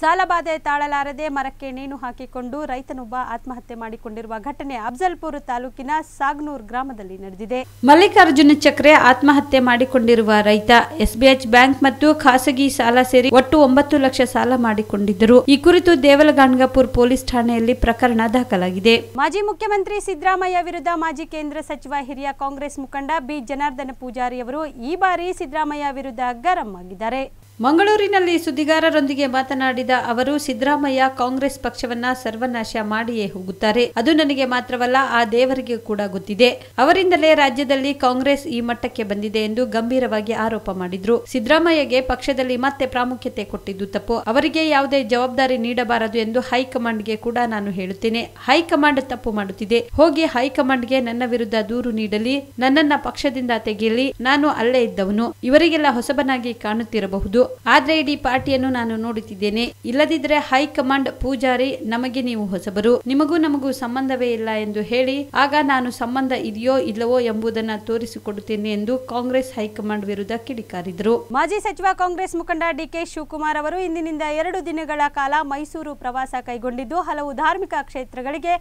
ಸಾಲಬಾಧೆ ತಾಳಲಾರದೆ ಮರಕ್ಕೆ ನೇಣು ಹಾಕಿಕೊಂಡು ರೈತನೊಬ್ಬ ಆತ್ಮಹತ್ಯೆ ಮಾಡಿಕೊಂಡಿರುವ ಘಟನೆ ಅಫಜಲ್ಪುರ ತಾಲೂಕಿನ ಸಾಗ್ನೂರ್ ಗ್ರಾಮದಲ್ಲಿ ನಡೆದಿದೆ ಮಲ್ಲಿಕಾರ್ಜುನ ಚಕ್ರೆ ಆತ್ಮಹತ್ಯೆ ಮಾಡಿಕೊಂಡಿರುವ ರೈತ ಎಸ್ಬಿಎಚ್ ಬ್ಯಾಂಕ್ ಮತ್ತು ಖಾಸಗಿ ಸಾಲ ಸೇರಿ ಒಟ್ಟು ಒಂಬತ್ತು ಲಕ್ಷ ಸಾಲ ಮಾಡಿಕೊಂಡಿದ್ದರು ಈ ಕುರಿತು ದೇವಲಗಾಣ್ಗಾಪುರ್ ಪೊಲೀಸ್ ಠಾಣೆಯಲ್ಲಿ ಪ್ರಕರಣ ದಾಖಲಾಗಿದೆ ಮಾಜಿ ಮುಖ್ಯಮಂತ್ರಿ ಸಿದ್ದರಾಮಯ್ಯ ವಿರುದ್ಧ ಮಾಜಿ ಕೇಂದ್ರ ಸಚಿವ ಹಿರಿಯ ಕಾಂಗ್ರೆಸ್ ಮುಖಂಡ ಬಿ ಜನಾರ್ದನ ಪೂಜಾರಿ ಅವರು ಈ ಬಾರಿ ಸಿದ್ದರಾಮಯ್ಯ ವಿರುದ್ಧ ಗರಂ ಆಗಿದ್ದಾರೆ ಮಂಗಳೂರಿನಲ್ಲಿ ಸುದ್ದಿಗಾರರೊಂದಿಗೆ ಮಾತನಾಡಿದ ಅವರು ಸಿದ್ದರಾಮಯ್ಯ ಕಾಂಗ್ರೆಸ್ ಪಕ್ಷವನ್ನ ಸರ್ವನಾಶ ಮಾಡಿಯೇ ಹೋಗುತ್ತಾರೆ ಅದು ನನಗೆ ಮಾತ್ರವಲ್ಲ ಆ ದೇವರಿಗೆ ಕೂಡ ಗೊತ್ತಿದೆ ಅವರಿಂದಲೇ ರಾಜ್ಯದಲ್ಲಿ ಕಾಂಗ್ರೆಸ್ ಈ ಮಟ್ಟಕ್ಕೆ ಬಂದಿದೆ ಎಂದು ಗಂಭೀರವಾಗಿ ಆರೋಪ ಮಾಡಿದ್ರು ಸಿದ್ದರಾಮಯ್ಯಗೆ ಪಕ್ಷದಲ್ಲಿ ಮತ್ತೆ ಪ್ರಾಮುಖ್ಯತೆ ಕೊಟ್ಟಿದ್ದು ತಪ್ಪು ಅವರಿಗೆ ಯಾವುದೇ ಜವಾಬ್ದಾರಿ ನೀಡಬಾರದು ಎಂದು ಹೈಕಮಾಂಡ್ಗೆ ಕೂಡ ನಾನು ಹೇಳುತ್ತೇನೆ ಹೈಕಮಾಂಡ್ ತಪ್ಪು ಮಾಡುತ್ತಿದೆ ಹೋಗಿ ಹೈಕಮಾಂಡ್ಗೆ ನನ್ನ ವಿರುದ್ಧ ದೂರು ನೀಡಲಿ ನನ್ನನ್ನ ಪಕ್ಷದಿಂದ ತೆಗೆಯಲಿ ನಾನು ಅಲ್ಲೇ ಇದ್ದವನು ಇವರಿಗೆಲ್ಲ ಹೊಸಬನಾಗಿ ಕಾಣುತ್ತಿರಬಹುದು ಆದ್ರೆ ಇಡೀ ಪಾರ್ಟಿಯನ್ನು ನಾನು ನೋಡುತ್ತಿದ್ದೇನೆ ಇಲ್ಲದಿದ್ರೆ ಹೈಕಮಾಂಡ್ ಪೂಜಾರಿ ನಮಗೆ ನೀವು ಹೊಸಬರು ನಿಮಗೂ ನಮಗೂ ಸಂಬಂಧವೇ ಇಲ್ಲ ಎಂದು ಹೇಳಿ ಆಗ ನಾನು ಸಂಬಂಧ ಇದೆಯೋ ಇಲ್ಲವೋ ಎಂಬುದನ್ನು ತೋರಿಸಿಕೊಡುತ್ತೇನೆ ಎಂದು ಕಾಂಗ್ರೆಸ್ ಹೈಕಮಾಂಡ್ ವಿರುದ್ಧ ಕಿಡಿಕಾರಿದರು ಮಾಜಿ ಸಚಿವ ಕಾಂಗ್ರೆಸ್ ಮುಖಂಡ ಡಿಕೆ ಶಿವಕುಮಾರ್ ಅವರು ಇಂದಿನಿಂದ ಎರಡು ದಿನಗಳ ಕಾಲ ಮೈಸೂರು ಪ್ರವಾಸ ಕೈಗೊಂಡಿದ್ದು ಹಲವು ಧಾರ್ಮಿಕ ಕ್ಷೇತ್ರಗಳಿಗೆ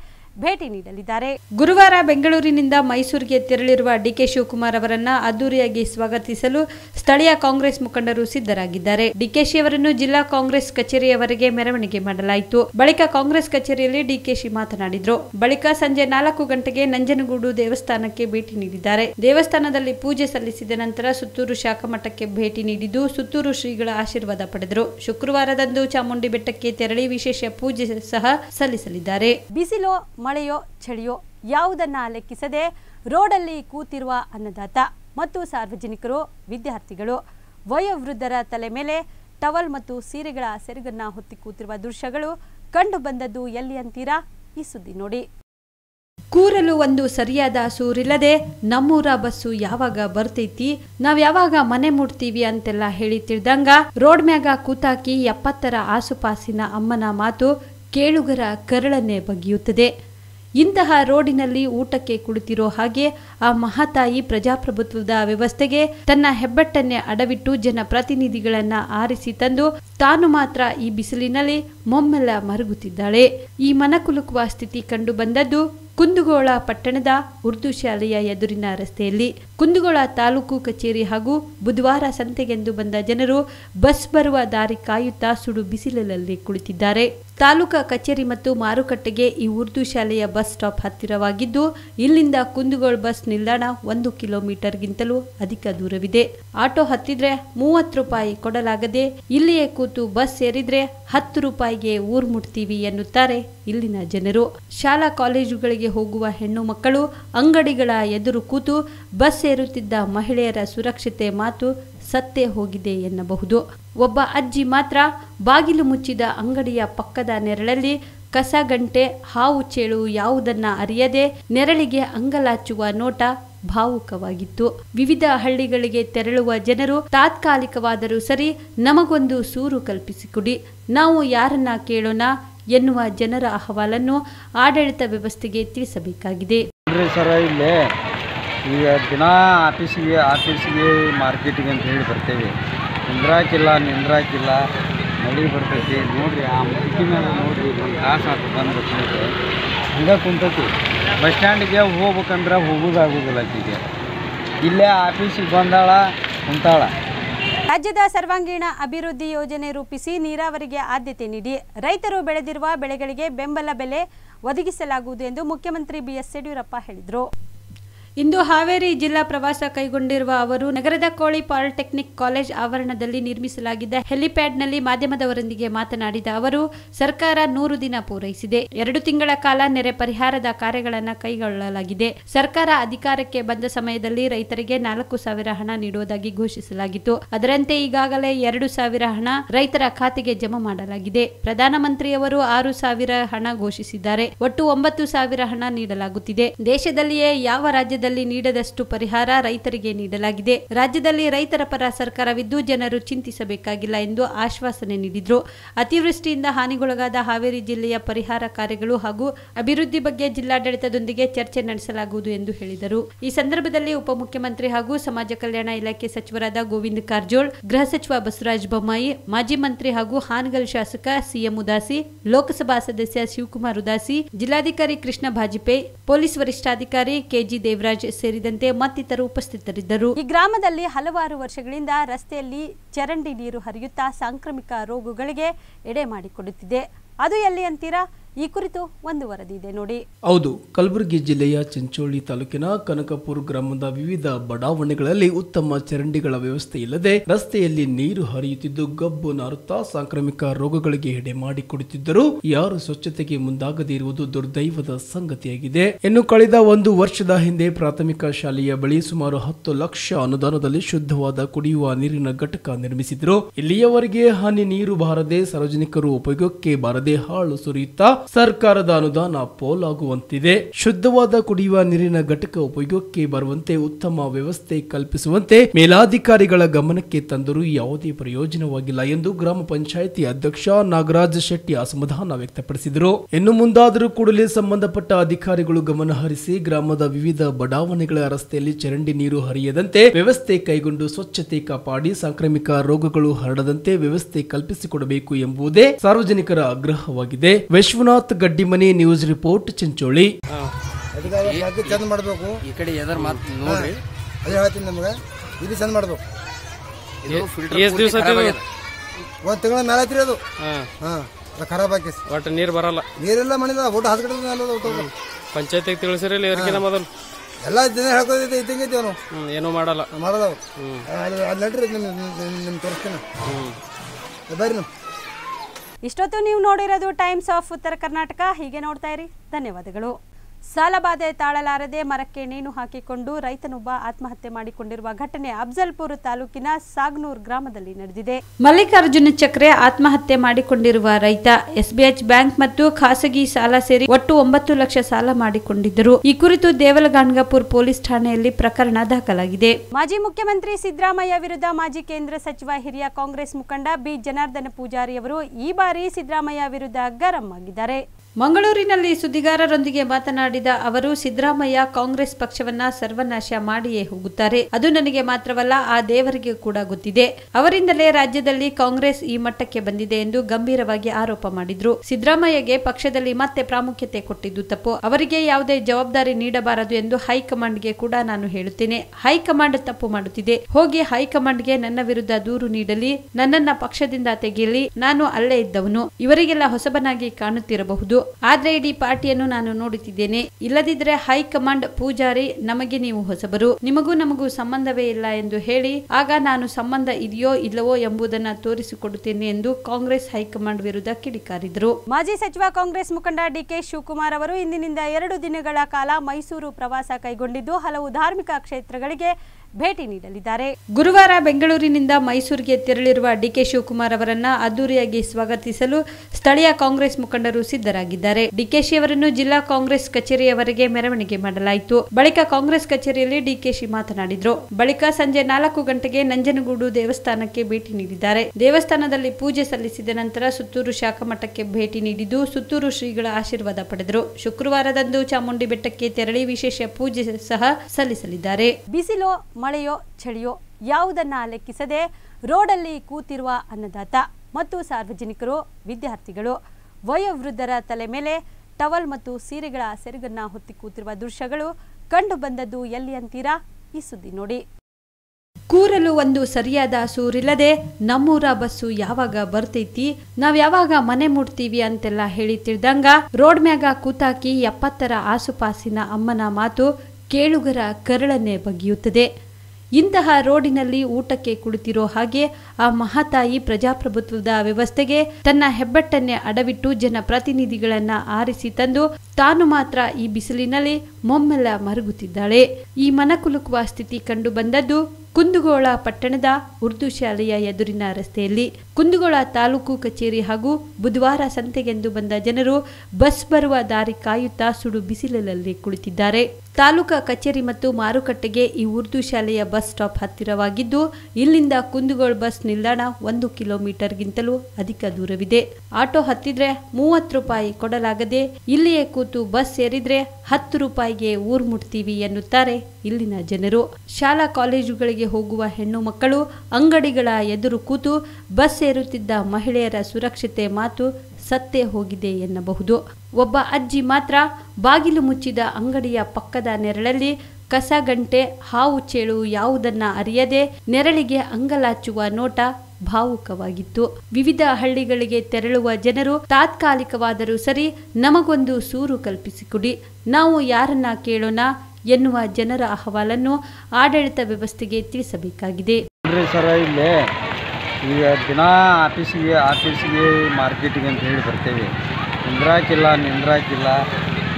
ಭೇಟಿ ನೀಡಲಿದ್ದಾರೆ ಗುರುವಾರ ಬೆಂಗಳೂರಿನಿಂದ ಮೈಸೂರಿಗೆ ತೆರಳಿರುವ ಡಿಕೆ ಶಿವಕುಮಾರ್ ಅವರನ್ನ ಅದ್ದೂರಿಯಾಗಿ ಸ್ವಾಗತಿಸಲು ಸ್ಥಳೀಯ ಕಾಂಗ್ರೆಸ್ ಮುಖಂಡರು ಸಿದ್ಧರಾಗಿದ್ದಾರೆ ಡಿಕೆಶಿ ಅವರನ್ನು ಜಿಲ್ಲಾ ಕಾಂಗ್ರೆಸ್ ಕಚೇರಿಯವರೆಗೆ ಮೆರವಣಿಗೆ ಮಾಡಲಾಯಿತು ಬಳಿಕ ಕಾಂಗ್ರೆಸ್ ಕಚೇರಿಯಲ್ಲಿ ಡಿಕೆಶಿ ಮಾತನಾಡಿದ್ರು ಬಳಿಕ ಸಂಜೆ ನಾಲ್ಕು ಗಂಟೆಗೆ ನಂಜನಗೂಡು ದೇವಸ್ಥಾನಕ್ಕೆ ಭೇಟಿ ನೀಡಿದ್ದಾರೆ ದೇವಸ್ಥಾನದಲ್ಲಿ ಪೂಜೆ ಸಲ್ಲಿಸಿದ ನಂತರ ಸುತ್ತೂರು ಶಾಖಾ ಮಠಕ್ಕೆ ಭೇಟಿ ನೀಡಿದ್ದು ಸುತ್ತೂರು ಶ್ರೀಗಳ ಆಶೀರ್ವಾದ ಪಡೆದರು ಶುಕ್ರವಾರದಂದು ಚಾಮುಂಡಿ ಬೆಟ್ಟಕ್ಕೆ ತೆರಳಿ ವಿಶೇಷ ಪೂಜೆ ಸಹ ಸಲ್ಲಿಸಲಿದ್ದಾರೆ ಬಿಸಿಲು ಮಳೆಯೋ ಚಳಿಯೋ ಯಾವುದನ್ನ ಲೆಕ್ಕಿಸದೆ ರೋಡಲ್ಲಿ ಕೂತಿರುವ ಅನ್ನದಾತ ಮತ್ತು ಸಾರ್ವಜನಿಕರು ವಿದ್ಯಾರ್ಥಿಗಳು ವಯೋವೃದ್ಧರ ತಲೆ ಮೇಲೆ ಟವಲ್ ಮತ್ತು ಸೀರೆಗಳ ಸೆರಗನ್ನ ಹೊತ್ತಿ ಕೂತಿರುವ ದೃಶ್ಯಗಳು ಕಂಡು ಬಂದದ್ದು ಎಲ್ಲಿ ಅಂತೀರಾ ಈ ಸುದ್ದಿ ನೋಡಿ ಕೂರಲು ಒಂದು ಸರಿಯಾದ ಸೂರಿಲ್ಲದೆ ನಮ್ಮೂರ ಬಸ್ಸು ಯಾವಾಗ ಬರ್ತೈತಿ ನಾವ್ ಯಾವಾಗ ಮನೆ ಮುಟ್ತೀವಿ ಅಂತೆಲ್ಲ ಹೇಳಿ ತಿಳ್ದಂಗ ರೋಡ್ ಮ್ಯಾಗ ಕೂತಾಕಿ ಎಪ್ಪತ್ತರ ಆಸುಪಾಸಿನ ಅಮ್ಮನ ಮಾತು ಕೇಳುಗರ ಕರಳನ್ನೇ ಬಗೆಯುತ್ತದೆ ಇಂತಹ ರೋಡಿನಲ್ಲಿ ಊಟಕ್ಕೆ ಕುಳಿತಿರೋ ಹಾಗೆ ಆ ಮಹಾತಾಯಿ ಪ್ರಜಾಪ್ರಭುತ್ವದ ವ್ಯವಸ್ಥೆಗೆ ತನ್ನ ಹೆಬ್ಬಟ್ಟನ್ನೇ ಅಡವಿಟ್ಟು ಜನಪ್ರತಿನಿಧಿಗಳನ್ನ ಆರಿಸಿ ತಂದು ತಾನು ಮಾತ್ರ ಈ ಬಿಸಿಲಿನಲ್ಲಿ ಮೊಮ್ಮೆಲ್ಲ ಮರುಗುತ್ತಿದ್ದಾಳೆ ಈ ಮನಕುಲುಕುವ ಸ್ಥಿತಿ ಕಂಡು ಬಂದದ್ದು ಕುಂದುಗೋಳ ಪಟ್ಟಣದ ಉರ್ದು ಶಾಲೆಯ ಎದುರಿನ ರಸ್ತೆಯಲ್ಲಿ ಕುಂದುಗೋಳ ತಾಲೂಕು ಕಚೇರಿ ಹಾಗೂ ಬುಧವಾರ ಸಂತೆಗೆಂದು ಬಂದ ಜನರು ಬಸ್ ಬರುವ ದಾರಿ ಕಾಯುತ್ತಾ ಸುಡು ಬಿಸಿಲಲ್ಲಿ ಕುಳಿತಿದ್ದಾರೆ ತಾಲೂಕಾ ಕಚೇರಿ ಮತ್ತು ಮಾರುಕಟ್ಟೆಗೆ ಈ ಉರ್ದು ಶಾಲೆಯ ಬಸ್ ಸ್ಟಾಪ್ ಹತ್ತಿರವಾಗಿದ್ದು ಇಲ್ಲಿಂದ ಕುಂದುಗೋಳ ಬಸ್ ನಿಲ್ದಾಣ ಒಂದು ಕಿಲೋಮೀಟರ್ಗಿಂತಲೂ ಅಧಿಕ ದೂರವಿದೆ ಆಟೋ ಹತ್ತಿದ್ರೆ ಮೂವತ್ತು ರೂಪಾಯಿ ಕೊಡಲಾಗದೆ ಇಲ್ಲಿಯೇ ಕೂತು ಬಸ್ ಸೇರಿದ್ರೆ ಹತ್ತು ರೂಪಾಯಿಗೆ ಊರು ಮುಟ್ತೀವಿ ಎನ್ನುತ್ತಾರೆ ಇಲ್ಲಿನ ಜನರು ಶಾಲಾ ಕಾಲೇಜುಗಳಿಗೆ ಹೋಗುವ ಹೆಣ್ಣು ಮಕ್ಕಳು ಅಂಗಡಿಗಳ ಎದುರು ಕೂತು ಬಸ್ ಏರುತ್ತಿದ್ದ ಮಹಿಳೆಯರ ಸುರಕ್ಷತೆ ಮಾತು ಸತ್ತೇ ಹೋಗಿದೆ ಎನ್ನಬಹುದು ಒಬ್ಬ ಅಜ್ಜಿ ಮಾತ್ರ ಬಾಗಿಲು ಮುಚ್ಚಿದ ಅಂಗಡಿಯ ಪಕ್ಕದ ನೆರಳಲ್ಲಿ ಕಸಗಂಟೆ ಹಾವು ಚೇಳು ಯಾವುದನ್ನ ಅರಿಯದೆ ನೆರಳಿಗೆ ಅಂಗಲಾಚುವ ನೋಟ ಭಾವುಕವಾಗಿತ್ತು ವಿವಿಧ ಹಳ್ಳಿಗಳಿಗೆ ತೆರಳುವ ಜನರು ತಾತ್ಕಾಲಿಕವಾದರೂ ಸರಿ ನಮಗೊಂದು ಸೂರು ಕಲ್ಪಿಸಿಕೊಡಿ ನಾವು ಯಾರನ್ನ ಕೇಳೋಣ ಎನ್ನುವ ಜನರ ಅಹವಾಲನ್ನು ಆಡಳಿತ ವ್ಯವಸ್ಥೆಗೆ ತಿಳಿಸಬೇಕಾಗಿದೆ ಸರ ಇಲ್ಲಿ ಈಗ ದಿನ ಆಫೀಸಿಗೆ ಆಫೀಸಿಗೆ ಮಾರ್ಕೆಟಿಗೆ ಅಂತ ಹೇಳಿ ಬರ್ತೇವೆ ನಿಂದ್ರಾಕಿಲ್ಲ ನಿಂದ್ರಾಕಿಲ್ಲ ಮಳೆ ಬರ್ತೈತಿ ನೋಡಿರಿ ಆ ಮೇಲೆ ನೋಡಿರಿ ಒಂದು ಕಾಸು ಹಾಕಿ ಹಿಂಗೆ ಕುಂತತಿ ಬಸ್ ಸ್ಟ್ಯಾಂಡಿಗೆ ಹೋಗ್ಬೇಕಂದ್ರೆ ಹೋಗೋದಾಗೋದಿಲ್ಲ ಆಕೆಗೆ ಇಲ್ಲೇ ಆಫೀಸಿಗೆ ಬಂದಾಳ ಕುಂತಾಳ ರಾಜ್ಯದ ಸರ್ವಾಂಗೀಣ ಅಭಿವೃದ್ಧಿ ಯೋಜನೆ ರೂಪಿಸಿ ನೀರಾವರಿಗೆ ಆದ್ಯತೆ ನೀಡಿ ರೈತರು ಬೆಳೆದಿರುವ ಬೆಳೆಗಳಿಗೆ ಬೆಂಬಲ ಬೆಲೆ ಒದಗಿಸಲಾಗುವುದು ಎಂದು ಮುಖ್ಯಮಂತ್ರಿ ಬಿಎಸ್ ಯಡಿಯೂರಪ್ಪ ಹೇಳಿದರು ಇಂದು ಹಾವೇರಿ ಜಿಲ್ಲಾ ಪ್ರವಾಸ ಕೈಗೊಂಡಿರುವ ಅವರು ನಗರದ ಕೋಳಿ ಪಾಲಿಟೆಕ್ನಿಕ್ ಕಾಲೇಜ್ ಆವರಣದಲ್ಲಿ ನಿರ್ಮಿಸಲಾಗಿದ್ದ ಹೆಲಿಪ್ಯಾಡ್ನಲ್ಲಿ ಮಾಧ್ಯಮದವರೊಂದಿಗೆ ಮಾತನಾಡಿದ ಅವರು ಸರ್ಕಾರ ನೂರು ದಿನ ಪೂರೈಸಿದೆ ಎರಡು ತಿಂಗಳ ಕಾಲ ನೆರೆ ಪರಿಹಾರದ ಕಾರ್ಯಗಳನ್ನು ಕೈಗೊಳ್ಳಲಾಗಿದೆ ಸರ್ಕಾರ ಅಧಿಕಾರಕ್ಕೆ ಬಂದ ಸಮಯದಲ್ಲಿ ರೈತರಿಗೆ ನಾಲ್ಕು ಸಾವಿರ ಹಣ ನೀಡುವುದಾಗಿ ಘೋಷಿಸಲಾಗಿತ್ತು ಅದರಂತೆ ಈಗಾಗಲೇ ಎರಡು ಸಾವಿರ ಹಣ ರೈತರ ಖಾತೆಗೆ ಜಮಾ ಮಾಡಲಾಗಿದೆ ಪ್ರಧಾನಮಂತ್ರಿಯವರು ಆರು ಸಾವಿರ ಹಣ ಘೋಷಿಸಿದ್ದಾರೆ ಒಟ್ಟು ಒಂಬತ್ತು ಸಾವಿರ ಹಣ ನೀಡಲಾಗುತ್ತಿದೆ ದೇಶದಲ್ಲಿಯೇ ಯಾವ ರಾಜ್ಯದ ರಾಜ್ಯದಲ್ಲಿ ನೀಡದಷ್ಟು ಪರಿಹಾರ ರೈತರಿಗೆ ನೀಡಲಾಗಿದೆ ರಾಜ್ಯದಲ್ಲಿ ರೈತರ ಪರ ಸರ್ಕಾರವಿದ್ದು ಜನರು ಚಿಂತಿಸಬೇಕಾಗಿಲ್ಲ ಎಂದು ಆಶ್ವಾಸನೆ ನೀಡಿದರು ಅತಿವೃಷ್ಟಿಯಿಂದ ಹಾನಿಗೊಳಗಾದ ಹಾವೇರಿ ಜಿಲ್ಲೆಯ ಪರಿಹಾರ ಕಾರ್ಯಗಳು ಹಾಗೂ ಅಭಿವೃದ್ಧಿ ಬಗ್ಗೆ ಜಿಲ್ಲಾಡಳಿತದೊಂದಿಗೆ ಚರ್ಚೆ ನಡೆಸಲಾಗುವುದು ಎಂದು ಹೇಳಿದರು ಈ ಸಂದರ್ಭದಲ್ಲಿ ಉಪಮುಖ್ಯಮಂತ್ರಿ ಹಾಗೂ ಸಮಾಜ ಕಲ್ಯಾಣ ಇಲಾಖೆ ಸಚಿವರಾದ ಗೋವಿಂದ ಕಾರಜೋಳ್ ಗೃಹ ಸಚಿವ ಬಸವರಾಜ ಬೊಮ್ಮಾಯಿ ಮಾಜಿ ಮಂತ್ರಿ ಹಾಗೂ ಹಾನಗಲ್ ಶಾಸಕ ಸಿಎಂ ಉದಾಸಿ ಲೋಕಸಭಾ ಸದಸ್ಯ ಶಿವಕುಮಾರ್ ಉದಾಸಿ ಜಿಲ್ಲಾಧಿಕಾರಿ ಕೃಷ್ಣ ಭಾಜಪೇ ಪೊಲೀಸ್ ವರಿಷ್ಠಾಧಿಕಾರಿ ಕೆಜಿ ದೇವರಾಜ್ ಬಸವರಾಜ್ ಸೇರಿದಂತೆ ಮತ್ತಿತರರು ಉಪಸ್ಥಿತರಿದ್ದರು ಈ ಗ್ರಾಮದಲ್ಲಿ ಹಲವಾರು ವರ್ಷಗಳಿಂದ ರಸ್ತೆಯಲ್ಲಿ ಚರಂಡಿ ನೀರು ಹರಿಯುತ್ತಾ ಸಾಂಕ್ರಾಮಿಕ ರೋಗಗಳಿಗೆ ಎಡೆ ಮಾಡಿಕೊಡುತ್ತಿದೆ ಅದು ಎಲ್ಲಿ ಅಂತೀರಾ ಈ ಕುರಿತು ಒಂದು ವರದಿ ಇದೆ ನೋಡಿ ಹೌದು ಕಲಬುರಗಿ ಜಿಲ್ಲೆಯ ಚಿಂಚೋಳಿ ತಾಲೂಕಿನ ಕನಕಪುರ ಗ್ರಾಮದ ವಿವಿಧ ಬಡಾವಣೆಗಳಲ್ಲಿ ಉತ್ತಮ ಚರಂಡಿಗಳ ವ್ಯವಸ್ಥೆ ಇಲ್ಲದೆ ರಸ್ತೆಯಲ್ಲಿ ನೀರು ಹರಿಯುತ್ತಿದ್ದು ಗಬ್ಬು ನಾರುತ್ತಾ ಸಾಂಕ್ರಾಮಿಕ ರೋಗಗಳಿಗೆ ಹೆಡೆ ಮಾಡಿಕೊಡುತ್ತಿದ್ದರೂ ಯಾರು ಸ್ವಚ್ಛತೆಗೆ ಮುಂದಾಗದೇ ಇರುವುದು ದುರ್ದೈವದ ಸಂಗತಿಯಾಗಿದೆ ಇನ್ನು ಕಳೆದ ಒಂದು ವರ್ಷದ ಹಿಂದೆ ಪ್ರಾಥಮಿಕ ಶಾಲೆಯ ಬಳಿ ಸುಮಾರು ಹತ್ತು ಲಕ್ಷ ಅನುದಾನದಲ್ಲಿ ಶುದ್ಧವಾದ ಕುಡಿಯುವ ನೀರಿನ ಘಟಕ ನಿರ್ಮಿಸಿದ್ರು ಇಲ್ಲಿಯವರೆಗೆ ಹನಿ ನೀರು ಬಾರದೆ ಸಾರ್ವಜನಿಕರು ಉಪಯೋಗಕ್ಕೆ ಬಾರದೆ ಹಾಳು ಸುರಿಯುತ್ತಾ ಸರ್ಕಾರದ ಅನುದಾನ ಪೋಲಾಗುವಂತಿದೆ ಶುದ್ಧವಾದ ಕುಡಿಯುವ ನೀರಿನ ಘಟಕ ಉಪಯೋಗಕ್ಕೆ ಬರುವಂತೆ ಉತ್ತಮ ವ್ಯವಸ್ಥೆ ಕಲ್ಪಿಸುವಂತೆ ಮೇಲಾಧಿಕಾರಿಗಳ ಗಮನಕ್ಕೆ ತಂದರೂ ಯಾವುದೇ ಪ್ರಯೋಜನವಾಗಿಲ್ಲ ಎಂದು ಗ್ರಾಮ ಪಂಚಾಯಿತಿ ಅಧ್ಯಕ್ಷ ನಾಗರಾಜ್ ಶೆಟ್ಟಿ ಅಸಮಾಧಾನ ವ್ಯಕ್ತಪಡಿಸಿದರು ಇನ್ನು ಮುಂದಾದರೂ ಕೂಡಲೇ ಸಂಬಂಧಪಟ್ಟ ಅಧಿಕಾರಿಗಳು ಗಮನಹರಿಸಿ ಗ್ರಾಮದ ವಿವಿಧ ಬಡಾವಣೆಗಳ ರಸ್ತೆಯಲ್ಲಿ ಚರಂಡಿ ನೀರು ಹರಿಯದಂತೆ ವ್ಯವಸ್ಥೆ ಕೈಗೊಂಡು ಸ್ವಚ್ಛತೆ ಕಾಪಾಡಿ ಸಾಂಕ್ರಾಮಿಕ ರೋಗಗಳು ಹರಡದಂತೆ ವ್ಯವಸ್ಥೆ ಕಲ್ಪಿಸಿಕೊಡಬೇಕು ಎಂಬುದೇ ಸಾರ್ವಜನಿಕರ ಆಗ್ರಹವಾಗಿದೆ ವಿಶ್ವನಾಥ್ ಮಂಜುನಾಥ್ ಗಡ್ಡಿಮನಿ ನ್ಯೂಸ್ ರಿಪೋರ್ಟ್ ಚಿಂಚೋಳಿ ಚಂದ ಮಾಡಬೇಕು ಈ ಕಡೆ ಎದರ್ ಮಾತು ನೋಡ್ರಿ ಅದೇ ಹೇಳ್ತೀನಿ ನಮ್ಗೆ ಇದು ಚಂದ ಮಾಡಬೇಕು ಎಷ್ಟು ದಿವಸ ಒಂದು ತಿಂಗಳ ಮೇಲೆ ಐತ್ರಿ ಅದು ಹಾಂ ಖರಾಬ್ ಹಾಕಿ ಒಟ್ಟು ನೀರು ಬರಲ್ಲ ನೀರೆಲ್ಲ ಮನೆದ ಊಟ ಹಾಸ್ಕಿಡೋದು ಪಂಚಾಯತಿಗೆ ತಿಳಿಸಿರಲಿ ಯಾರಿಗಿನ ಮೊದಲು ಎಲ್ಲ ದಿನ ಹೇಳ್ಕೋದಿದೆ ಇದ್ದಂಗೈತಿ ಅವನು ಏನೂ ಮಾಡಲ್ಲ ಮಾಡಲ್ಲ ಅಲ್ಲಿ ನಡ್ರಿ ನಿಮ್ಮ ನಿಮ್ಮ ತೋರಿಸ್ತೀನಿ ಬರ್ರಿ ನಮ್ಮ ಇಷ್ಟೊತ್ತು ನೀವು ನೋಡಿರೋದು ಟೈಮ್ಸ್ ಆಫ್ ಉತ್ತರ ಕರ್ನಾಟಕ ಹೀಗೆ ನೋಡ್ತಾ ಇರಿ ಧನ್ಯವಾದಗಳು ಸಾಲಬಾಧೆ ತಾಳಲಾರದೆ ಮರಕ್ಕೆ ನೇಣು ಹಾಕಿಕೊಂಡು ರೈತನೊಬ್ಬ ಆತ್ಮಹತ್ಯೆ ಮಾಡಿಕೊಂಡಿರುವ ಘಟನೆ ಅಫ್ಜಲ್ಪುರ್ ತಾಲೂಕಿನ ಸಾಗ್ನೂರ್ ಗ್ರಾಮದಲ್ಲಿ ನಡೆದಿದೆ ಮಲ್ಲಿಕಾರ್ಜುನ ಚಕ್ರೆ ಆತ್ಮಹತ್ಯೆ ಮಾಡಿಕೊಂಡಿರುವ ರೈತ ಎಸ್ಬಿಎಚ್ ಬ್ಯಾಂಕ್ ಮತ್ತು ಖಾಸಗಿ ಸಾಲ ಸೇರಿ ಒಟ್ಟು ಒಂಬತ್ತು ಲಕ್ಷ ಸಾಲ ಮಾಡಿಕೊಂಡಿದ್ದರು ಈ ಕುರಿತು ದೇವಲಗಾಣ್ಗಾಪುರ್ ಪೊಲೀಸ್ ಠಾಣೆಯಲ್ಲಿ ಪ್ರಕರಣ ದಾಖಲಾಗಿದೆ ಮಾಜಿ ಮುಖ್ಯಮಂತ್ರಿ ಸಿದ್ದರಾಮಯ್ಯ ವಿರುದ್ಧ ಮಾಜಿ ಕೇಂದ್ರ ಸಚಿವ ಹಿರಿಯ ಕಾಂಗ್ರೆಸ್ ಮುಖಂಡ ಬಿ ಜನಾರ್ದನ ಪೂಜಾರಿ ಅವರು ಈ ಬಾರಿ ಸಿದ್ದರಾಮಯ್ಯ ವಿರುದ್ಧ ಗರಂ ಆಗಿದ್ದಾರೆ ಮಂಗಳೂರಿನಲ್ಲಿ ಸುದ್ದಿಗಾರರೊಂದಿಗೆ ಮಾತನಾಡಿದ ಅವರು ಸಿದ್ದರಾಮಯ್ಯ ಕಾಂಗ್ರೆಸ್ ಪಕ್ಷವನ್ನ ಸರ್ವನಾಶ ಮಾಡಿಯೇ ಹೋಗುತ್ತಾರೆ ಅದು ನನಗೆ ಮಾತ್ರವಲ್ಲ ಆ ದೇವರಿಗೆ ಕೂಡ ಗೊತ್ತಿದೆ ಅವರಿಂದಲೇ ರಾಜ್ಯದಲ್ಲಿ ಕಾಂಗ್ರೆಸ್ ಈ ಮಟ್ಟಕ್ಕೆ ಬಂದಿದೆ ಎಂದು ಗಂಭೀರವಾಗಿ ಆರೋಪ ಮಾಡಿದ್ರು ಸಿದ್ದರಾಮಯ್ಯಗೆ ಪಕ್ಷದಲ್ಲಿ ಮತ್ತೆ ಪ್ರಾಮುಖ್ಯತೆ ಕೊಟ್ಟಿದ್ದು ತಪ್ಪು ಅವರಿಗೆ ಯಾವುದೇ ಜವಾಬ್ದಾರಿ ನೀಡಬಾರದು ಎಂದು ಹೈಕಮಾಂಡ್ಗೆ ಕೂಡ ನಾನು ಹೇಳುತ್ತೇನೆ ಹೈಕಮಾಂಡ್ ತಪ್ಪು ಮಾಡುತ್ತಿದೆ ಹೋಗಿ ಹೈಕಮಾಂಡ್ಗೆ ನನ್ನ ವಿರುದ್ಧ ದೂರು ನೀಡಲಿ ನನ್ನನ್ನ ಪಕ್ಷದಿಂದ ತೆಗೆಯಲಿ ನಾನು ಅಲ್ಲೇ ಇದ್ದವನು ಇವರಿಗೆಲ್ಲ ಹೊಸಬನಾಗಿ ಕಾಣುತ್ತಿರಬಹುದು ಆದ್ರೆ ಇಡೀ ಪಾರ್ಟಿಯನ್ನು ನಾನು ನೋಡುತ್ತಿದ್ದೇನೆ ಇಲ್ಲದಿದ್ರೆ ಹೈಕಮಾಂಡ್ ಪೂಜಾರಿ ನಮಗೆ ನೀವು ಹೊಸಬರು ನಿಮಗೂ ನಮಗೂ ಸಂಬಂಧವೇ ಇಲ್ಲ ಎಂದು ಹೇಳಿ ಆಗ ನಾನು ಸಂಬಂಧ ಇದೆಯೋ ಇಲ್ಲವೋ ಎಂಬುದನ್ನು ತೋರಿಸಿಕೊಡುತ್ತೇನೆ ಎಂದು ಕಾಂಗ್ರೆಸ್ ಹೈಕಮಾಂಡ್ ವಿರುದ್ಧ ಕಿಡಿಕಾರಿದರು ಮಾಜಿ ಸಚಿವ ಕಾಂಗ್ರೆಸ್ ಮುಖಂಡ ಕೆ ಶಿವಕುಮಾರ್ ಅವರು ಇಂದಿನಿಂದ ಎರಡು ದಿನಗಳ ಕಾಲ ಮೈಸೂರು ಪ್ರವಾಸ ಕೈಗೊಂಡಿದ್ದು ಹಲವು ಧಾರ್ಮಿಕ ಕ್ಷೇತ್ರಗಳಿಗೆ ಭೇಟಿ ನೀಡಲಿದ್ದಾರೆ ಗುರುವಾರ ಬೆಂಗಳೂರಿನಿಂದ ಮೈಸೂರಿಗೆ ತೆರಳಿರುವ ಡಿಕೆ ಶಿವಕುಮಾರ್ ಅವರನ್ನ ಅದ್ದೂರಿಯಾಗಿ ಸ್ವಾಗತಿಸಲು ಸ್ಥಳೀಯ ಕಾಂಗ್ರೆಸ್ ಮುಖಂಡರು ಸಿದ್ಧರಾಗಿದ್ದಾರೆ ಡಿಕೆಶಿ ಅವರನ್ನು ಜಿಲ್ಲಾ ಕಾಂಗ್ರೆಸ್ ಕಚೇರಿಯವರೆಗೆ ಮೆರವಣಿಗೆ ಮಾಡಲಾಯಿತು ಬಳಿಕ ಕಾಂಗ್ರೆಸ್ ಕಚೇರಿಯಲ್ಲಿ ಡಿಕೆಶಿ ಮಾತನಾಡಿದ್ರು ಬಳಿಕ ಸಂಜೆ ನಾಲ್ಕು ಗಂಟೆಗೆ ನಂಜನಗೂಡು ದೇವಸ್ಥಾನಕ್ಕೆ ಭೇಟಿ ನೀಡಿದ್ದಾರೆ ದೇವಸ್ಥಾನದಲ್ಲಿ ಪೂಜೆ ಸಲ್ಲಿಸಿದ ನಂತರ ಸುತ್ತೂರು ಶಾಖಾ ಮಠಕ್ಕೆ ಭೇಟಿ ನೀಡಿದ್ದು ಸುತ್ತೂರು ಶ್ರೀಗಳ ಆಶೀರ್ವಾದ ಪಡೆದರು ಶುಕ್ರವಾರದಂದು ಚಾಮುಂಡಿ ಬೆಟ್ಟಕ್ಕೆ ತೆರಳಿ ವಿಶೇಷ ಪೂಜೆ ಸಹ ಸಲ್ಲಿಸಲಿದ್ದಾರೆ ಬಿಸಿಲು ಮಳೆಯೋ ಚಳಿಯೋ ಯಾವುದನ್ನ ಲೆಕ್ಕಿಸದೆ ರೋಡಲ್ಲಿ ಕೂತಿರುವ ಅನ್ನದಾತ ಮತ್ತು ಸಾರ್ವಜನಿಕರು ವಿದ್ಯಾರ್ಥಿಗಳು ವಯೋವೃದ್ಧರ ತಲೆ ಮೇಲೆ ಟವಲ್ ಮತ್ತು ಸೀರೆಗಳ ಸೆರಗನ್ನ ಹೊತ್ತಿ ಕೂತಿರುವ ದೃಶ್ಯಗಳು ಕಂಡು ಬಂದದ್ದು ಎಲ್ಲಿ ಅಂತೀರಾ ಈ ಸುದ್ದಿ ನೋಡಿ ಕೂರಲು ಒಂದು ಸರಿಯಾದ ಸೂರಿಲ್ಲದೆ ನಮ್ಮೂರ ಬಸ್ಸು ಯಾವಾಗ ಬರ್ತೈತಿ ನಾವ್ ಯಾವಾಗ ಮನೆ ಮುಟ್ತೀವಿ ಅಂತೆಲ್ಲ ಹೇಳಿ ತಿಳ್ದಂಗ ರೋಡ್ ಮ್ಯಾಗ ಕೂತಾಕಿ ಎಪ್ಪತ್ತರ ಆಸುಪಾಸಿನ ಅಮ್ಮನ ಮಾತು ಕೇಳುಗರ ಕರಳನ್ನೇ ಬಗೆಯುತ್ತದೆ ಇಂತಹ ರೋಡಿನಲ್ಲಿ ಊಟಕ್ಕೆ ಕುಳಿತಿರೋ ಹಾಗೆ ಆ ಮಹಾತಾಯಿ ಪ್ರಜಾಪ್ರಭುತ್ವದ ವ್ಯವಸ್ಥೆಗೆ ತನ್ನ ಹೆಬ್ಬಟ್ಟನ್ನೇ ಅಡವಿಟ್ಟು ಜನಪ್ರತಿನಿಧಿಗಳನ್ನ ಆರಿಸಿ ತಂದು ತಾನು ಮಾತ್ರ ಈ ಬಿಸಿಲಿನಲ್ಲಿ ಮೊಮ್ಮೆಲ್ಲ ಮರುಗುತ್ತಿದ್ದಾಳೆ ಈ ಮನಕುಲುಕುವ ಸ್ಥಿತಿ ಕಂಡು ಬಂದದ್ದು ಕುಂದಗೋಳ ಪಟ್ಟಣದ ಉರ್ದು ಶಾಲೆಯ ಎದುರಿನ ರಸ್ತೆಯಲ್ಲಿ ಕುಂದಗೋಳ ತಾಲೂಕು ಕಚೇರಿ ಹಾಗೂ ಬುಧವಾರ ಸಂತೆಗೆಂದು ಬಂದ ಜನರು ಬಸ್ ಬರುವ ದಾರಿ ಕಾಯುತ್ತಾ ಸುಡು ಬಿಸಿಲಲ್ಲಿ ಕುಳಿತಿದ್ದಾರೆ ತಾಲೂಕ ಕಚೇರಿ ಮತ್ತು ಮಾರುಕಟ್ಟೆಗೆ ಈ ಉರ್ದು ಶಾಲೆಯ ಬಸ್ ಸ್ಟಾಪ್ ಹತ್ತಿರವಾಗಿದ್ದು ಇಲ್ಲಿಂದ ಕುಂದಗೋಳ ಬಸ್ ನಿಲ್ದಾಣ ಒಂದು ಕಿಲೋಮೀಟರ್ಗಿಂತಲೂ ಅಧಿಕ ದೂರವಿದೆ ಆಟೋ ಹತ್ತಿದ್ರೆ ಮೂವತ್ತು ರೂಪಾಯಿ ಕೊಡಲಾಗದೆ ಇಲ್ಲಿಯೇ ಕೂತು ಬಸ್ ಸೇರಿದ್ರೆ ಹತ್ತು ರೂಪಾಯಿ ಶಾಲೆಗೆ ಊರು ಮುಟ್ತೀವಿ ಎನ್ನುತ್ತಾರೆ ಇಲ್ಲಿನ ಜನರು ಶಾಲಾ ಕಾಲೇಜುಗಳಿಗೆ ಹೋಗುವ ಹೆಣ್ಣು ಮಕ್ಕಳು ಅಂಗಡಿಗಳ ಎದುರು ಕೂತು ಬಸ್ ಸೇರುತ್ತಿದ್ದ ಮಹಿಳೆಯರ ಸುರಕ್ಷತೆ ಮಾತು ಸತ್ತೇ ಹೋಗಿದೆ ಎನ್ನಬಹುದು ಒಬ್ಬ ಅಜ್ಜಿ ಮಾತ್ರ ಬಾಗಿಲು ಮುಚ್ಚಿದ ಅಂಗಡಿಯ ಪಕ್ಕದ ನೆರಳಲ್ಲಿ ಕಸಗಂಟೆ ಹಾವು ಚೇಳು ಯಾವುದನ್ನ ಅರಿಯದೆ ನೆರಳಿಗೆ ಅಂಗಲಾಚುವ ನೋಟ ಭಾವುಕವಾಗಿತ್ತು ವಿವಿಧ ಹಳ್ಳಿಗಳಿಗೆ ತೆರಳುವ ಜನರು ತಾತ್ಕಾಲಿಕವಾದರೂ ಸರಿ ನಮಗೊಂದು ಸೂರು ಕಲ್ಪಿಸಿಕೊಡಿ ನಾವು ಯಾರನ್ನ ಕೇಳೋಣ ಎನ್ನುವ ಜನರ ಅಹವಾಲನ್ನು ಆಡಳಿತ ವ್ಯವಸ್ಥೆಗೆ ತಿಳಿಸಬೇಕಾಗಿದೆ ಈಗ ದಿನ ಆಫೀಸಿಗೆ ಆಫೀಸಿಗೆ ಮಾರ್ಕೆಟಿಗೆ ಅಂತ ಹೇಳಿ ಬರ್ತೇವೆ ನಿಂದ್ರಾಕಿಲ್ಲ ನಿಂದ್ರಾಕಿಲ್ಲ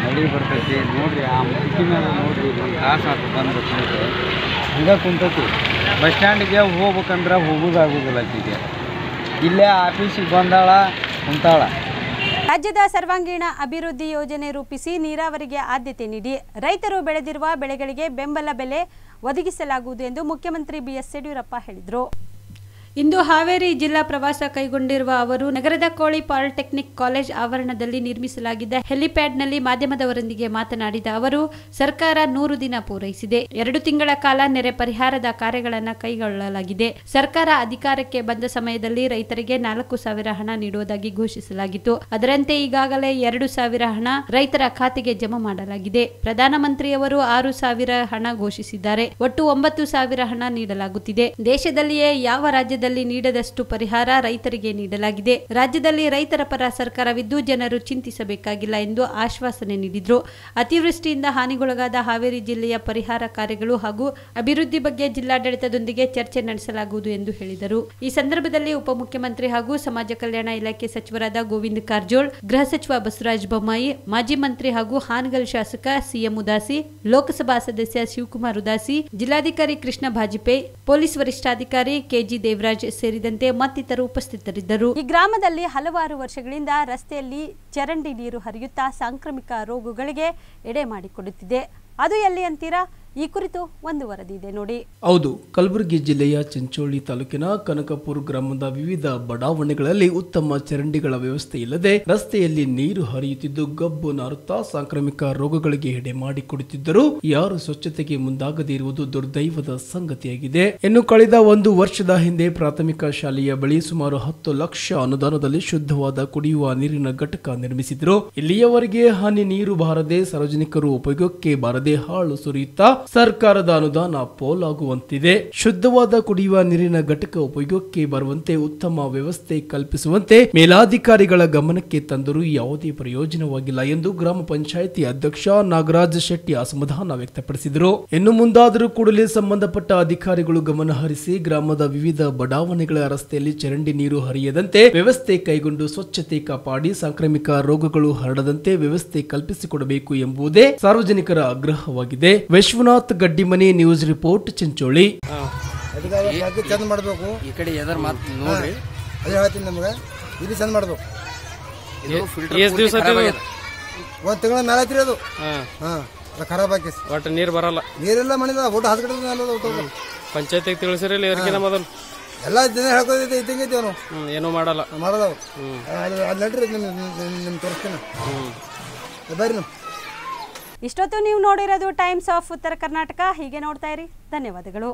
ಮಳೆ ಬರ್ತೈತಿ ನೋಡ್ರಿ ಆ ಕಾಸು ಬಂದು ಹಿಂಗೆ ಕುಂತತಿ ಬಸ್ ಸ್ಟ್ಯಾಂಡಿಗೆ ಹೋಗ್ಬೇಕಂದ್ರೆ ಹೋಗೋದಾಗೋದಿಲ್ಲ ಆಕೆಗೆ ಇಲ್ಲೇ ಆಫೀಸಿಗೆ ಬಂದಾಳ ಕುಂತಾಳ ರಾಜ್ಯದ ಸರ್ವಾಂಗೀಣ ಅಭಿವೃದ್ಧಿ ಯೋಜನೆ ರೂಪಿಸಿ ನೀರಾವರಿಗೆ ಆದ್ಯತೆ ನೀಡಿ ರೈತರು ಬೆಳೆದಿರುವ ಬೆಳೆಗಳಿಗೆ ಬೆಂಬಲ ಬೆಲೆ ಒದಗಿಸಲಾಗುವುದು ಎಂದು ಮುಖ್ಯಮಂತ್ರಿ ಬಿಎಸ್ ಯಡಿಯೂರಪ್ಪ ಹೇಳಿದರು ಇಂದು ಹಾವೇರಿ ಜಿಲ್ಲಾ ಪ್ರವಾಸ ಕೈಗೊಂಡಿರುವ ಅವರು ನಗರದ ಕೋಳಿ ಪಾಲಿಟೆಕ್ನಿಕ್ ಕಾಲೇಜ್ ಆವರಣದಲ್ಲಿ ನಿರ್ಮಿಸಲಾಗಿದ್ದ ಹೆಲಿಪ್ಯಾಡ್ನಲ್ಲಿ ಮಾಧ್ಯಮದವರೊಂದಿಗೆ ಮಾತನಾಡಿದ ಅವರು ಸರ್ಕಾರ ನೂರು ದಿನ ಪೂರೈಸಿದೆ ಎರಡು ತಿಂಗಳ ಕಾಲ ನೆರೆ ಪರಿಹಾರದ ಕಾರ್ಯಗಳನ್ನು ಕೈಗೊಳ್ಳಲಾಗಿದೆ ಸರ್ಕಾರ ಅಧಿಕಾರಕ್ಕೆ ಬಂದ ಸಮಯದಲ್ಲಿ ರೈತರಿಗೆ ನಾಲ್ಕು ಸಾವಿರ ಹಣ ನೀಡುವುದಾಗಿ ಘೋಷಿಸಲಾಗಿತ್ತು ಅದರಂತೆ ಈಗಾಗಲೇ ಎರಡು ಸಾವಿರ ಹಣ ರೈತರ ಖಾತೆಗೆ ಜಮಾ ಮಾಡಲಾಗಿದೆ ಪ್ರಧಾನಮಂತ್ರಿಯವರು ಆರು ಸಾವಿರ ಹಣ ಘೋಷಿಸಿದ್ದಾರೆ ಒಟ್ಟು ಒಂಬತ್ತು ಸಾವಿರ ಹಣ ನೀಡಲಾಗುತ್ತಿದೆ ದೇಶದಲ್ಲಿಯೇ ಯಾವ ರಾಜ್ಯ ರಾಜ್ಯದಲ್ಲಿ ನೀಡದಷ್ಟು ಪರಿಹಾರ ರೈತರಿಗೆ ನೀಡಲಾಗಿದೆ ರಾಜ್ಯದಲ್ಲಿ ರೈತರ ಪರ ಸರ್ಕಾರವಿದ್ದು ಜನರು ಚಿಂತಿಸಬೇಕಾಗಿಲ್ಲ ಎಂದು ಆಶ್ವಾಸನೆ ನೀಡಿದರು ಅತಿವೃಷ್ಟಿಯಿಂದ ಹಾನಿಗೊಳಗಾದ ಹಾವೇರಿ ಜಿಲ್ಲೆಯ ಪರಿಹಾರ ಕಾರ್ಯಗಳು ಹಾಗೂ ಅಭಿವೃದ್ಧಿ ಬಗ್ಗೆ ಜಿಲ್ಲಾಡಳಿತದೊಂದಿಗೆ ಚರ್ಚೆ ನಡೆಸಲಾಗುವುದು ಎಂದು ಹೇಳಿದರು ಈ ಸಂದರ್ಭದಲ್ಲಿ ಉಪಮುಖ್ಯಮಂತ್ರಿ ಹಾಗೂ ಸಮಾಜ ಕಲ್ಯಾಣ ಇಲಾಖೆ ಸಚಿವರಾದ ಗೋವಿಂದ ಕಾರಜೋಳ್ ಗೃಹ ಸಚಿವ ಬಸವರಾಜ ಬೊಮ್ಮಾಯಿ ಮಾಜಿ ಮಂತ್ರಿ ಹಾಗೂ ಹಾನಗಲ್ ಶಾಸಕ ಸಿಎಂ ಉದಾಸಿ ಲೋಕಸಭಾ ಸದಸ್ಯ ಶಿವಕುಮಾರ್ ಉದಾಸಿ ಜಿಲ್ಲಾಧಿಕಾರಿ ಕೃಷ್ಣ ಭಾಜಪೇ ಪೊಲೀಸ್ ವರಿಷ್ಠಾಧಿಕಾರಿ ಕೆಜಿ ದೇವರಾಜ್ ಬಸವರಾಜ್ ಸೇರಿದಂತೆ ಮತ್ತಿತರರು ಉಪಸ್ಥಿತರಿದ್ದರು ಈ ಗ್ರಾಮದಲ್ಲಿ ಹಲವಾರು ವರ್ಷಗಳಿಂದ ರಸ್ತೆಯಲ್ಲಿ ಚರಂಡಿ ನೀರು ಹರಿಯುತ್ತಾ ಸಾಂಕ್ರಾಮಿಕ ರೋಗಗಳಿಗೆ ಎಡೆ ಮಾಡಿಕೊಡುತ್ತಿದೆ ಅದು ಎಲ್ಲಿ ಅಂತೀರಾ ಈ ಕುರಿತು ಒಂದು ವರದಿ ಇದೆ ನೋಡಿ ಹೌದು ಕಲಬುರಗಿ ಜಿಲ್ಲೆಯ ಚಿಂಚೋಳಿ ತಾಲೂಕಿನ ಕನಕಪುರ ಗ್ರಾಮದ ವಿವಿಧ ಬಡಾವಣೆಗಳಲ್ಲಿ ಉತ್ತಮ ಚರಂಡಿಗಳ ವ್ಯವಸ್ಥೆ ಇಲ್ಲದೆ ರಸ್ತೆಯಲ್ಲಿ ನೀರು ಹರಿಯುತ್ತಿದ್ದು ಗಬ್ಬು ನಾರುತ್ತಾ ಸಾಂಕ್ರಾಮಿಕ ರೋಗಗಳಿಗೆ ಎಡೆ ಮಾಡಿಕೊಡುತ್ತಿದ್ದರೂ ಯಾರು ಸ್ವಚ್ಛತೆಗೆ ಮುಂದಾಗದೇ ಇರುವುದು ದುರ್ದೈವದ ಸಂಗತಿಯಾಗಿದೆ ಇನ್ನು ಕಳೆದ ಒಂದು ವರ್ಷದ ಹಿಂದೆ ಪ್ರಾಥಮಿಕ ಶಾಲೆಯ ಬಳಿ ಸುಮಾರು ಹತ್ತು ಲಕ್ಷ ಅನುದಾನದಲ್ಲಿ ಶುದ್ಧವಾದ ಕುಡಿಯುವ ನೀರಿನ ಘಟಕ ನಿರ್ಮಿಸಿದ್ರು ಇಲ್ಲಿಯವರೆಗೆ ಹನಿ ನೀರು ಬಾರದೆ ಸಾರ್ವಜನಿಕರು ಉಪಯೋಗಕ್ಕೆ ಬಾರದೆ ಹಾಳು ಸುರಿಯುತ್ತಾ ಸರ್ಕಾರದ ಅನುದಾನ ಪೋಲಾಗುವಂತಿದೆ ಶುದ್ಧವಾದ ಕುಡಿಯುವ ನೀರಿನ ಘಟಕ ಉಪಯೋಗಕ್ಕೆ ಬರುವಂತೆ ಉತ್ತಮ ವ್ಯವಸ್ಥೆ ಕಲ್ಪಿಸುವಂತೆ ಮೇಲಾಧಿಕಾರಿಗಳ ಗಮನಕ್ಕೆ ತಂದರೂ ಯಾವುದೇ ಪ್ರಯೋಜನವಾಗಿಲ್ಲ ಎಂದು ಗ್ರಾಮ ಪಂಚಾಯಿತಿ ಅಧ್ಯಕ್ಷ ನಾಗರಾಜ್ ಶೆಟ್ಟಿ ಅಸಮಾಧಾನ ವ್ಯಕ್ತಪಡಿಸಿದರು ಇನ್ನು ಮುಂದಾದರೂ ಕೂಡಲೇ ಸಂಬಂಧಪಟ್ಟ ಅಧಿಕಾರಿಗಳು ಗಮನಹರಿಸಿ ಗ್ರಾಮದ ವಿವಿಧ ಬಡಾವಣೆಗಳ ರಸ್ತೆಯಲ್ಲಿ ಚರಂಡಿ ನೀರು ಹರಿಯದಂತೆ ವ್ಯವಸ್ಥೆ ಕೈಗೊಂಡು ಸ್ವಚ್ಛತೆ ಕಾಪಾಡಿ ಸಾಂಕ್ರಾಮಿಕ ರೋಗಗಳು ಹರಡದಂತೆ ವ್ಯವಸ್ಥೆ ಕಲ್ಪಿಸಿಕೊಡಬೇಕು ಎಂಬುದೇ ಸಾರ್ವಜನಿಕರ ಆಗ್ರಹವಾಗಿದೆ ವಿಶ್ವನಾಥ ರಾಮನಾಥ್ ಗಡ್ಡಿಮನಿ ನ್ಯೂಸ್ ರಿಪೋರ್ಟ್ ಚಿಂಚೋಳಿ ಚಂದ ಮಾಡಬೇಕು ಈ ಕಡೆ ಎದರ್ ಮಾತು ನೋಡಿ ಅದೇ ಹೇಳ್ತೀನಿ ನಮ್ಗೆ ಇಲ್ಲಿ ಚಂದ ಮಾಡಬೇಕು ಎಷ್ಟು ದಿವಸ ಒಂದು ತಿಂಗಳ ಮೇಲೆ ಐತ್ರಿ ಅದು ಹಾಂ ಖರಾಬ್ ಆಕಿ ಒಟ್ಟು ನೀರು ಬರಲ್ಲ ನೀರೆಲ್ಲ ಮಣಿದ ಊಟ ಹಾಸ್ಪಿಟಲ್ ಪಂಚಾಯತಿಗೆ ತಿಳಿಸಿರಲಿ ಇವ್ರಿಗಿನ ಮೊದಲು ಎಲ್ಲ ಜನ ಹೇಳ್ಕೋದಿದ್ದೆ ಇದ್ದಂಗೆ ಇದ್ದೇವೆ ಏನೂ ಮಾಡಲ್ಲ ಮಾಡಲ್ಲ ಅಲ್ಲಿ ನಡ್ರಿ ನಿಮ್ಮ ನಿಮ್ಮ ತೋರಿಸ್ತೀನಿ ಬರ್ರಿ ಇಷ್ಟೊತ್ತು ನೀವು ನೋಡಿರೋದು ಟೈಮ್ಸ್ ಆಫ್ ಉತ್ತರ ಕರ್ನಾಟಕ ಹೀಗೆ ನೋಡ್ತಾ ಇರಿ ಧನ್ಯವಾದಗಳು